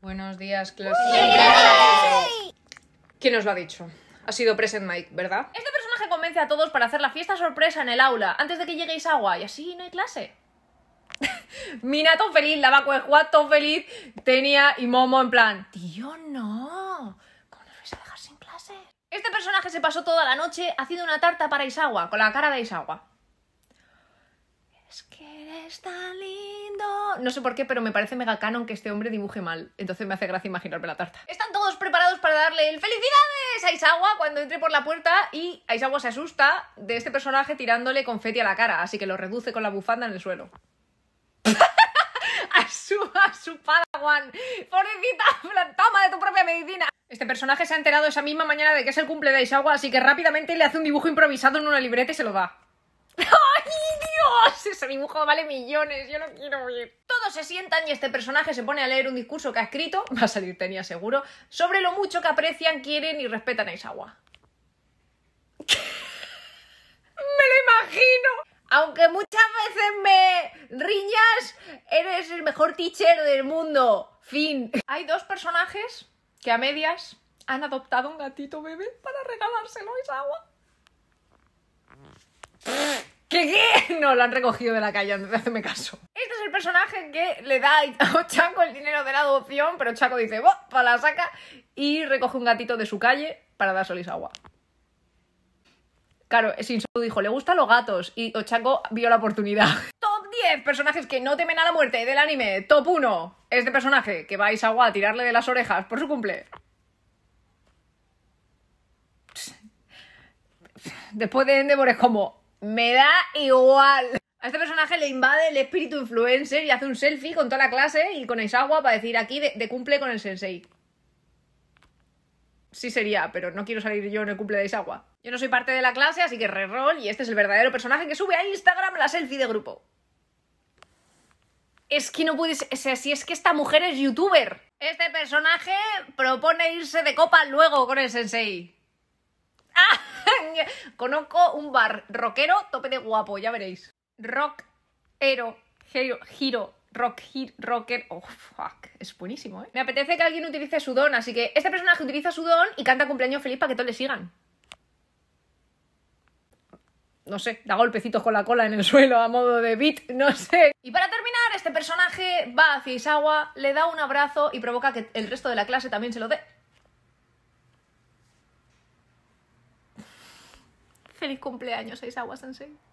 Buenos días, clase. ¿Quién os lo ha dicho? Ha sido Present Mike, ¿verdad? Este personaje convence a todos para hacer la fiesta sorpresa en el aula antes de que llegue agua y así no hay clase. Mina ton feliz, la vacua ton feliz, Tenia y Momo en plan, tío, no. ¿Cómo nos vais a dejar sin clases? Este personaje se pasó toda la noche haciendo una tarta para Isawa, con la cara de Isawa. Es que eres tan lindo no sé por qué, pero me parece mega canon que este hombre dibuje mal. Entonces me hace gracia imaginarme la tarta. Están todos preparados para darle el ¡Felicidades! a Isawa cuando entre por la puerta y Isawa se asusta de este personaje tirándole confeti a la cara, así que lo reduce con la bufanda en el suelo. a su, a su padawan. Pobrecita, toma de tu propia medicina. Este personaje se ha enterado esa misma mañana de que es el cumple de Isawa, así que rápidamente le hace un dibujo improvisado en una libreta y se lo da. ¡Ay, Dios! Ese dibujo vale millones, yo lo quiero ver se sientan y este personaje se pone a leer un discurso que ha escrito, va a salir tenía seguro, sobre lo mucho que aprecian, quieren y respetan a Isawa. me lo imagino. Aunque muchas veces me riñas, eres el mejor teacher del mundo. Fin. Hay dos personajes que a medias han adoptado un gatito bebé para regalárselo a Isawa. ¿Qué, ¿Qué? No, lo han recogido de la calle antes de hacerme caso personaje que le da a Ochaco el dinero de la adopción, pero Chaco dice, para la saca y recoge un gatito de su calle para dar solis agua. Claro, eh, su dijo, le gustan los gatos y Ochaco vio la oportunidad. Top 10 personajes que no temen a la muerte del anime. Top 1. Este personaje que va a Isawa a tirarle de las orejas por su cumple. Después de Endeavor es como, me da igual. A este personaje le invade el espíritu influencer y hace un selfie con toda la clase y con Isagua para decir aquí de, cumple con el sensei. Sí sería, pero no quiero salir yo en el cumple de Isagua. Yo no soy parte de la clase, así que reroll y este es el verdadero personaje que sube a Instagram la selfie de grupo. Es que no puede si es que esta mujer es youtuber. Este personaje propone irse de copa luego con el sensei. ¡Ah! Conozco un bar rockero tope de guapo, ya veréis. Rock, hero, hero, rock, hit, rocker. Oh, fuck. Es buenísimo, ¿eh? Me apetece que alguien utilice su don, así que este personaje utiliza su don y canta cumpleaños feliz para que todos le sigan. No sé, da golpecitos con la cola en el suelo a modo de beat, no sé. Y para terminar, este personaje va hacia Isawa, le da un abrazo y provoca que el resto de la clase también se lo dé. Feliz cumpleaños, Isawa Sensei.